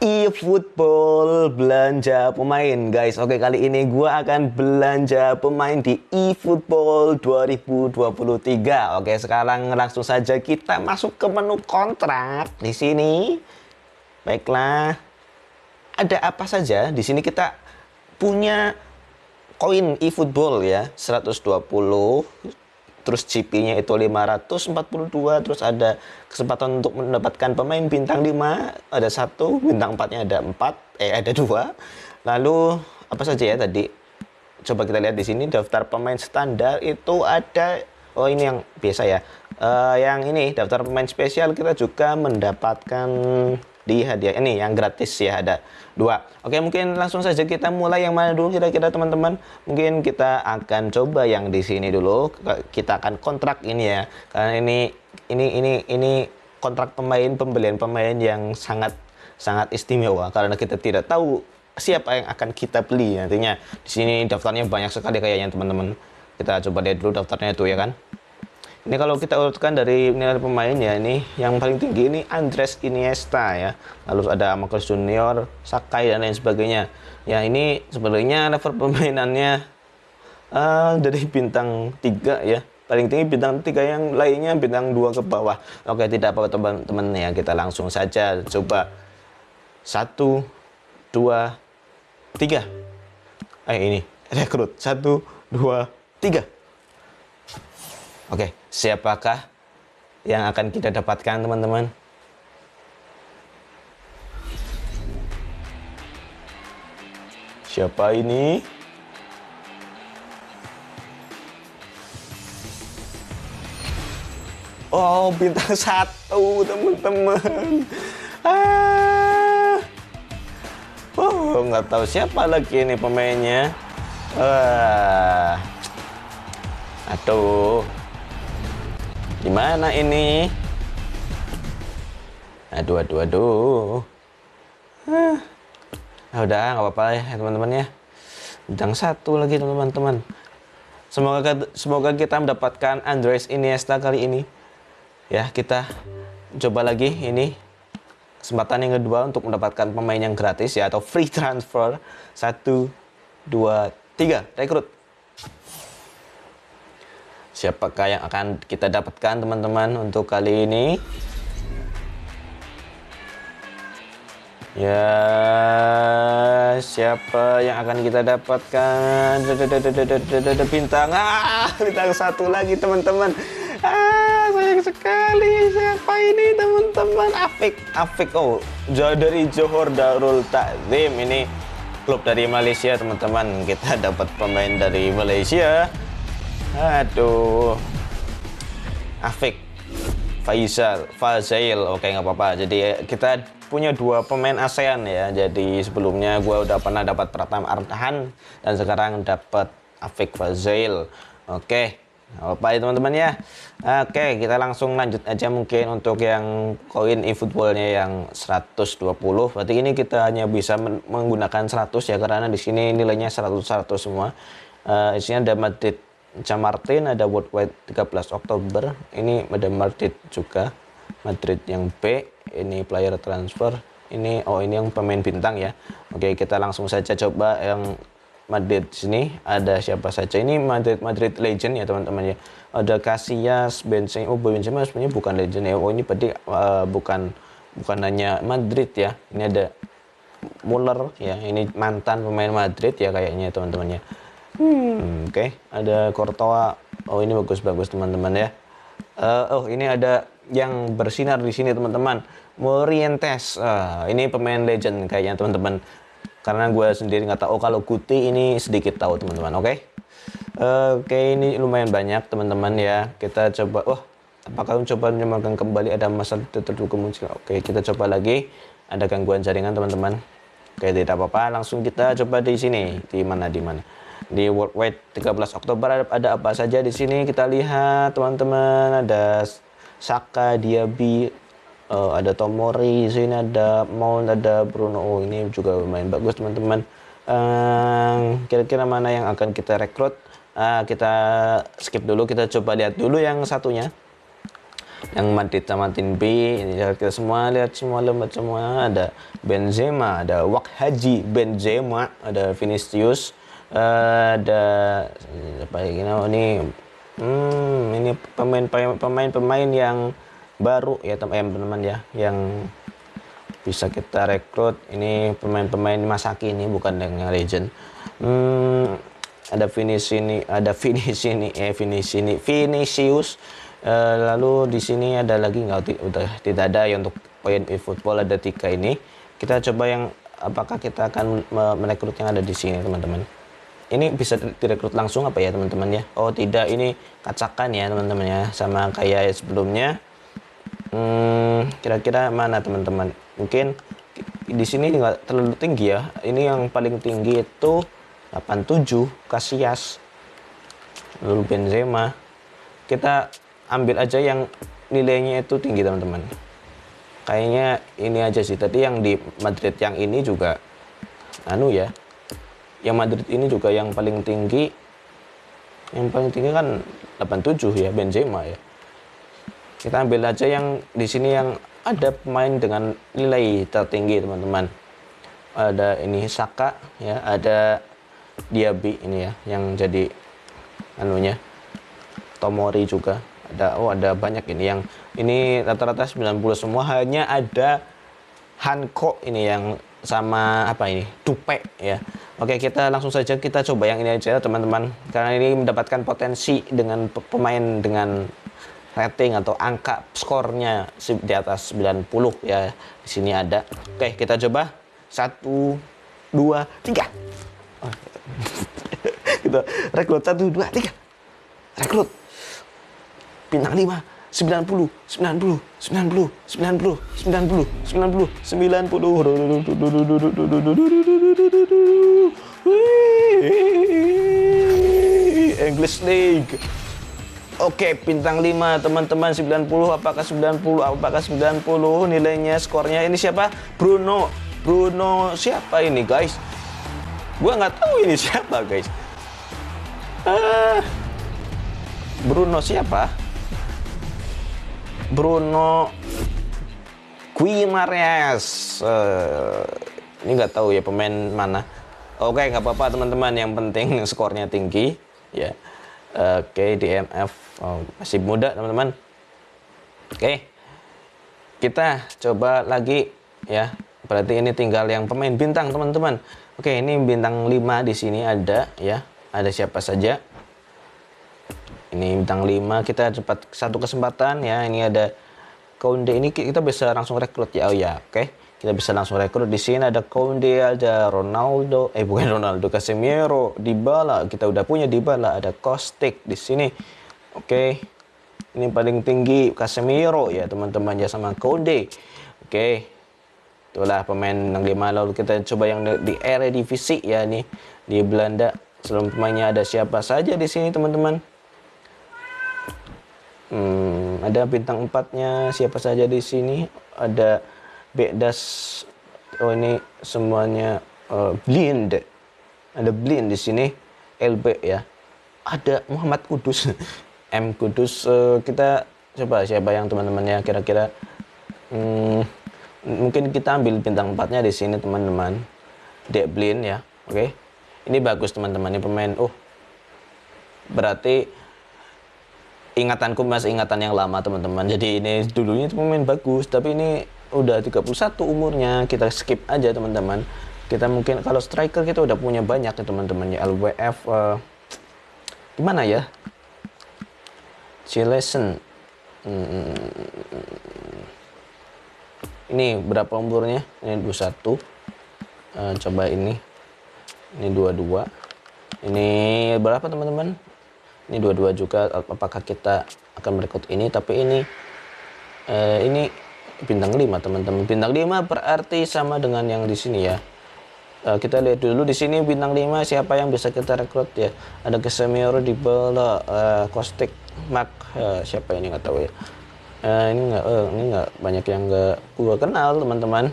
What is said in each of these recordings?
e-football belanja pemain guys oke kali ini gua akan belanja pemain di e-football 2023 oke sekarang langsung saja kita masuk ke menu kontrak di sini baiklah ada apa saja di sini kita punya koin e-football ya 120 terus GP-nya itu 542, terus ada kesempatan untuk mendapatkan pemain bintang 5, ada satu, bintang 4-nya ada 4, eh ada dua. Lalu apa saja ya tadi? Coba kita lihat di sini daftar pemain standar itu ada oh ini yang biasa ya. Uh, yang ini daftar pemain spesial kita juga mendapatkan di hadiah ini yang gratis ya ada dua. Oke mungkin langsung saja kita mulai yang mana dulu kira-kira teman-teman. Mungkin kita akan coba yang di sini dulu. Kita akan kontrak ini ya karena ini ini ini ini kontrak pemain pembelian pemain yang sangat sangat istimewa karena kita tidak tahu siapa yang akan kita beli nantinya. Di sini daftarnya banyak sekali kayaknya teman-teman. Kita coba lihat dulu daftarnya itu ya kan. Ini kalau kita urutkan dari nilai pemain ya ini yang paling tinggi ini Andres Iniesta ya. Lalu ada Marcos Junior, Sakai dan lain sebagainya. Ya ini sebenarnya level permainannya uh, eh, dari bintang 3 ya. Paling tinggi bintang 3 yang lainnya bintang 2 ke bawah. Oke, tidak apa-apa teman-teman ya. Kita langsung saja coba. 1 2 3. Eh ini rekrut. 1 2 3. Oke, siapakah yang akan kita dapatkan teman-teman? Siapa ini? Oh, bintang satu, teman-teman. Ah. Oh, nggak tahu siapa lagi ini pemainnya. Ah. Aduh, di mana ini? Aduh, aduh, aduh. Ah, udah, nggak apa-apa ya, ya teman-teman ya. Udang satu lagi teman-teman. Semoga semoga kita mendapatkan Andres Iniesta kali ini. Ya, kita coba lagi ini kesempatan yang kedua untuk mendapatkan pemain yang gratis ya atau free transfer. Satu, dua, tiga, rekrut siapakah yang akan kita dapatkan teman-teman untuk kali ini ya siapa yang akan kita dapatkan bintang ah bintang satu lagi teman-teman ah sayang sekali siapa ini teman-teman Afik Afik oh dari Johor Darul Takzim ini klub dari Malaysia teman-teman kita dapat pemain dari Malaysia Aduh. Afik. Faisal, Fazail, oke nggak apa-apa. Jadi eh, kita punya dua pemain ASEAN ya. Jadi sebelumnya gue udah pernah dapat Pratam Arhan dan sekarang dapat Afik Fazail. Oke, apa ya teman-teman ya. Oke, kita langsung lanjut aja mungkin untuk yang koin e-footballnya yang 120. Berarti ini kita hanya bisa menggunakan 100 ya karena di sini nilainya 100 100 semua. Uh, isinya ada Madrid Jam Martin ada worldwide 13 Oktober ini ada Madrid juga Madrid yang B ini player transfer ini oh ini yang pemain bintang ya oke kita langsung saja coba yang Madrid sini ada siapa saja ini Madrid Madrid legend ya teman-teman ya ada Casillas Benzema oh Benzema sebenarnya bukan legend ya oh ini berarti uh, bukan bukan hanya Madrid ya ini ada Muller ya ini mantan pemain Madrid ya kayaknya teman temannya Hmm, oke. Okay. Ada Kortoa. Oh, ini bagus-bagus teman-teman ya. Uh, oh, ini ada yang bersinar di sini teman-teman. Morientes. Uh, ini pemain legend kayaknya teman-teman. Karena gue sendiri nggak tahu. Oh, kalau Kuti ini sedikit tahu teman-teman. Oke. Okay? Uh, eh, oke, ini lumayan banyak teman-teman ya. Kita coba. oh, apakah coba menyemangkan kembali ada masalah tertentu muncul? Oke, okay, kita coba lagi. Ada gangguan jaringan teman-teman. Oke, okay, tidak apa-apa. Langsung kita coba di sini. Di mana? Di mana? di World Wide 13 Oktober ada apa saja di sini kita lihat teman-teman ada Saka, Diaby, uh, ada Tomori, di sini ada Mount, ada Bruno. Oh, ini juga lumayan bagus teman-teman. kira ehm, kira-kira mana yang akan kita rekrut? Uh, kita skip dulu, kita coba lihat dulu yang satunya. Yang mati sama Tim B, ini kita semua lihat semua lembat semua ada Benzema, ada Wak Haji Benzema, ada Vinicius, Eh, ada apa you ya, oh, know, ini hmm, ini pemain pemain pemain yang baru ya eh, teman-teman ya yang bisa kita rekrut ini pemain-pemain Masaki ini bukan dengan legend hmm, ada finish ini ada finish ini eh finish ini finishius. uh, eh, lalu di sini ada lagi nggak udah tidak ada ya untuk poin football ada tiga ini kita coba yang apakah kita akan merekrut yang ada di sini teman-teman ini bisa direkrut langsung apa ya teman-teman ya oh tidak ini kacakan ya teman-teman ya sama kayak sebelumnya kira hmm, kira-kira mana teman-teman mungkin di sini nggak terlalu tinggi ya ini yang paling tinggi itu 87 Casillas lalu Benzema kita ambil aja yang nilainya itu tinggi teman-teman kayaknya ini aja sih tadi yang di Madrid yang ini juga anu ya yang Madrid ini juga yang paling tinggi yang paling tinggi kan 87 ya Benzema ya kita ambil aja yang di sini yang ada pemain dengan nilai tertinggi teman-teman ada ini Saka ya ada Diaby ini ya yang jadi anunya Tomori juga ada oh ada banyak ini yang ini rata-rata 90 semua hanya ada Hanko ini yang sama apa ini Dupe ya Oke, kita langsung saja kita coba yang ini aja teman-teman. Karena ini mendapatkan potensi dengan pemain dengan rating atau angka skornya di atas 90 ya. Di sini ada. Oke, kita coba. Satu, dua, tiga. Oh, iya. kita rekrut satu, dua, tiga. Rekrut. Bintang lima. 90, 90, 90, 90, 90, 90, 90. English League. Oke, bintang 5 teman-teman 90 apakah 90 apakah 90 nilainya skornya ini siapa? Bruno. Bruno siapa ini, guys? Gua nggak tahu ini siapa, guys. Ah. Bruno siapa? Bruno Quimares, uh, eh, ini nggak tahu ya pemain mana oke okay, nggak apa-apa teman-teman yang penting skornya tinggi ya yeah. oke okay, DMF oh, masih muda teman-teman oke okay. kita coba lagi ya berarti ini tinggal yang pemain bintang teman-teman oke okay, ini bintang 5 di sini ada ya ada siapa saja ini bintang 5 kita cepat satu kesempatan ya. Ini ada Konde ini kita bisa langsung rekrut ya. Oh ya, oke. Okay. Kita bisa langsung rekrut di sini ada Konde, ada Ronaldo, eh bukan Ronaldo, Casemiro, Dybala. Kita udah punya Dybala, ada Kostik di sini. Oke. Okay. Ini paling tinggi Casemiro ya, teman-teman ya sama Konde. Oke. Okay itulah pemain yang lima lalu kita coba yang di area divisi ya nih di Belanda sebelum pemainnya ada siapa saja di sini teman-teman Hmm, ada bintang empatnya siapa saja di sini. Ada Bedas. Oh ini semuanya uh, blind. Ada blind di sini. LB ya. Ada Muhammad Kudus. M Kudus uh, kita coba siapa yang teman-temannya kira-kira hmm, mungkin kita ambil bintang empatnya di sini teman-teman. Dek blind ya. Oke. Okay. Ini bagus teman-teman ini pemain. Oh. Berarti ingatanku masih ingatan yang lama teman-teman jadi ini dulunya itu pemain bagus tapi ini udah 31 umurnya kita skip aja teman-teman kita mungkin kalau striker kita udah punya banyak ya teman-teman ya LWF uh, eh, gimana ya Cilesen hmm. ini berapa umurnya ini 21 uh, eh, coba ini ini 22 ini berapa teman-teman ini dua-dua juga apakah kita akan merekrut ini tapi ini eh, ini bintang 5 teman-teman bintang 5 berarti sama dengan yang di sini ya eh, kita lihat dulu di sini bintang 5 siapa yang bisa kita rekrut ya ada Casemiro di bola eh, Kostik eh, siapa ini nggak tahu ya eh, ini nggak eh, ini nggak banyak yang nggak gua kenal teman-teman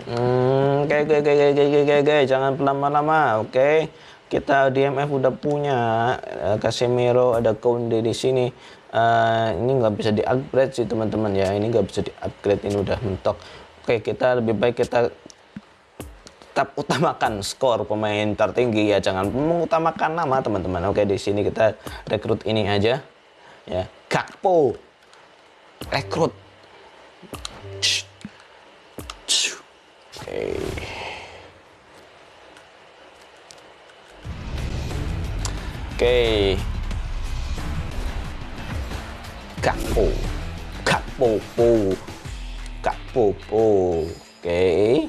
Hmm, oke, okay, oke, okay, oke, okay, oke, oke, oke, jangan lama-lama, oke. Okay? kita DMF udah punya uh, Casemiro ada Kounde di sini uh, ini nggak bisa di upgrade sih teman-teman ya ini nggak bisa di upgrade ini udah mentok oke kita lebih baik kita tetap utamakan skor pemain tertinggi ya jangan mengutamakan nama teman-teman oke di sini kita rekrut ini aja ya Kakpo rekrut Shh. Oke. Kapo. Kapo po. Kapo po. Oke.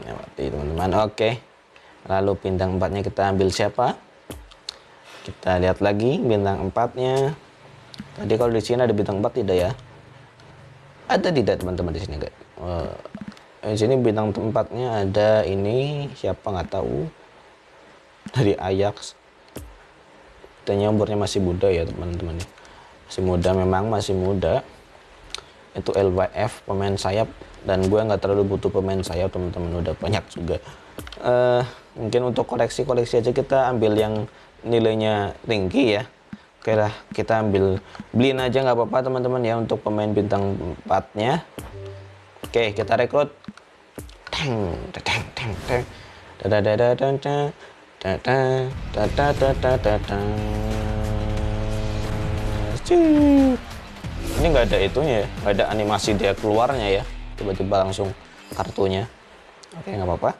mati teman-teman. Oke. Lalu bintang empatnya kita ambil siapa? Kita lihat lagi bintang empatnya. Tadi kalau di sini ada bintang empat tidak ya? Ada tidak teman-teman di sini Uh, di sini bintang tempatnya ada ini siapa nggak tahu dari Ajax katanya umurnya masih muda ya teman-teman ya. masih muda memang masih muda itu LYF pemain sayap dan gue nggak terlalu butuh pemain sayap teman-teman udah banyak juga uh, mungkin untuk koleksi-koleksi aja kita ambil yang nilainya tinggi ya oke lah kita ambil beliin aja nggak apa-apa teman-teman ya untuk pemain bintang 4 nya oke kita rekrut teng teng teng teng da da da da da da da ini nggak ada itunya ya nggak ada animasi dia keluarnya ya tiba-tiba langsung kartunya oke okay, nggak apa-apa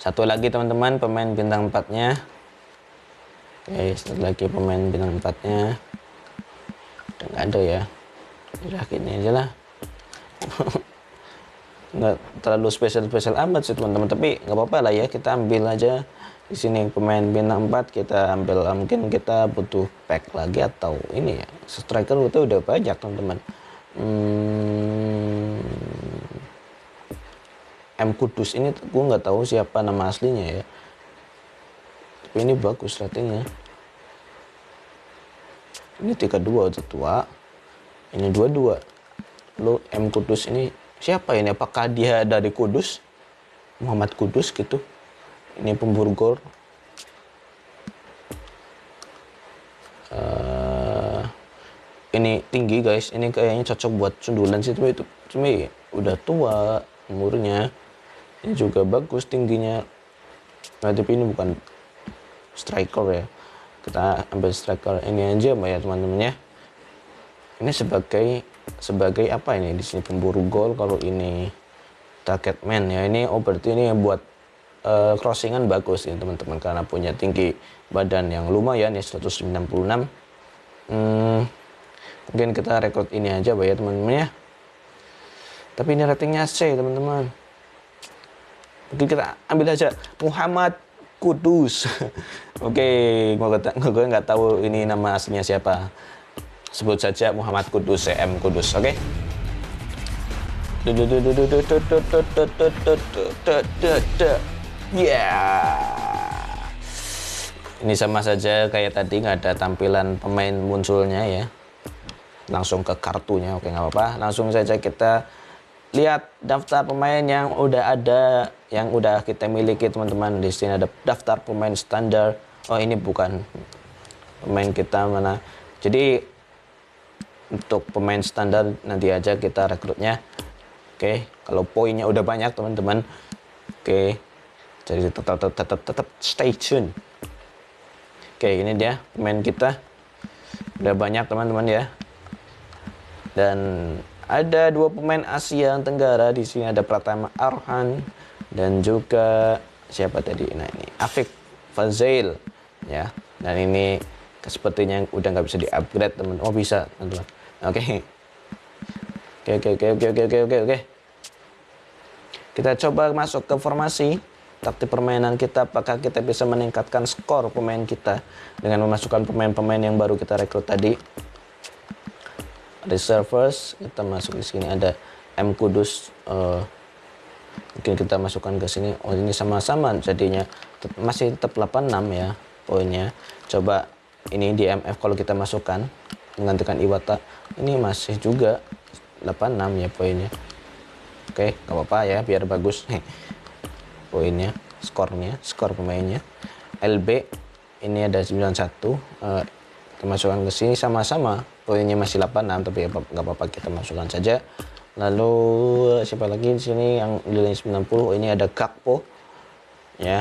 satu lagi teman-teman pemain bintang empatnya, oke satu lagi pemain bintang empatnya, udah nggak ada ya udah gini aja lah nggak terlalu spesial spesial amat sih teman-teman tapi nggak apa-apa lah ya kita ambil aja di sini pemain bintang 4 kita ambil ah, mungkin kita butuh pack lagi atau ini ya striker itu udah banyak teman-teman hmm, M Kudus ini gue nggak tahu siapa nama aslinya ya tapi ini bagus ratingnya ini tiga dua tua ini dua dua lo M Kudus ini siapa ini? Apakah dia dari Kudus? Muhammad Kudus gitu. Ini pemburu gol. Uh, ini tinggi guys. Ini kayaknya cocok buat sundulan sih. itu cuma udah tua umurnya. Ini juga bagus tingginya. Nah, tapi ini bukan striker ya. Kita ambil striker ini aja mbak ya teman temannya Ini sebagai sebagai apa ini di sini pemburu gol kalau ini target man ya ini oh berarti ini buat uh, crossingan bagus ini ya, teman-teman karena punya tinggi badan yang lumayan ya 196 hmm, mungkin kita rekrut ini aja bayar ya teman-teman ya tapi ini ratingnya C teman-teman mungkin kita ambil aja Muhammad Kudus oke okay, gue nggak tahu ini nama aslinya siapa sebut saja Muhammad Kudus CM Kudus oke okay? ya ini sama saja kayak tadi nggak ada tampilan pemain munculnya ya langsung ke kartunya oke nggak apa-apa langsung saja kita lihat daftar pemain yang udah ada yang udah kita miliki teman-teman di sini ada daftar pemain standar oh ini bukan pemain kita mana jadi untuk pemain standar nanti aja kita rekrutnya oke okay. kalau poinnya udah banyak teman-teman oke okay. jadi tetap tetap tetap tetap stay tune oke okay, ini dia pemain kita udah banyak teman-teman ya dan ada dua pemain Asia Tenggara di sini ada Pratama Arhan dan juga siapa tadi nah ini Afik Fazail ya dan ini sepertinya udah nggak bisa di upgrade teman oh bisa teman-teman Oke. Oke Oke, oke oke, oke, oke, oke, oke. Kita coba masuk ke formasi taktik permainan kita apakah kita bisa meningkatkan skor pemain kita dengan memasukkan pemain-pemain yang baru kita rekrut tadi reservers kita masuk di sini ada M Kudus uh, mungkin kita masukkan ke sini oh ini sama-sama jadinya Tet masih tetap 86 ya poinnya coba ini di MF kalau kita masukkan menggantikan Iwata ini masih juga 86 ya poinnya oke gak apa-apa ya biar bagus nih poinnya skornya skor pemainnya LB ini ada 91 eh, kita masukkan ke sini sama-sama poinnya masih 86 tapi ya, gak apa-apa kita masukkan saja lalu siapa lagi di sini yang nilainya 90 ini ada Kakpo ya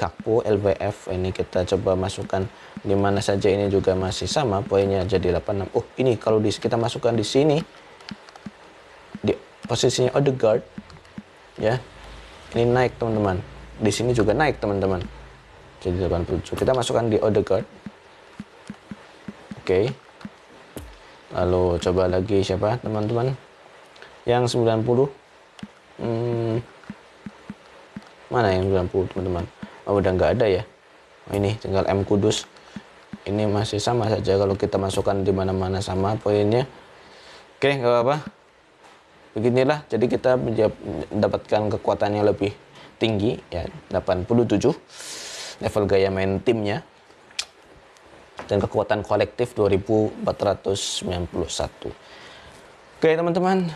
kaku LWF. ini kita coba masukkan di mana saja ini juga masih sama poinnya jadi 86 oh ini kalau di, kita masukkan di sini di posisinya guard, ya ini naik teman-teman di sini juga naik teman-teman jadi 87 kita masukkan di guard. oke okay. lalu coba lagi siapa teman-teman yang 90 hmm, mana yang 90 teman-teman oh, udah nggak ada ya oh, ini tinggal M Kudus ini masih sama saja kalau kita masukkan di mana-mana sama poinnya oke nggak apa-apa beginilah jadi kita mendapatkan kekuatannya lebih tinggi ya 87 level gaya main timnya dan kekuatan kolektif 2491 oke teman-teman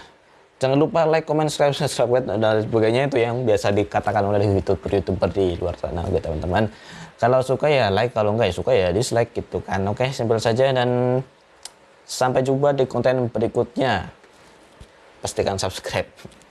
jangan lupa like, comment, subscribe, subscribe dan sebagainya itu yang biasa dikatakan oleh youtuber youtuber di luar sana oke teman-teman kalau suka ya like kalau enggak ya suka ya dislike gitu kan oke simpel saja dan sampai jumpa di konten berikutnya pastikan subscribe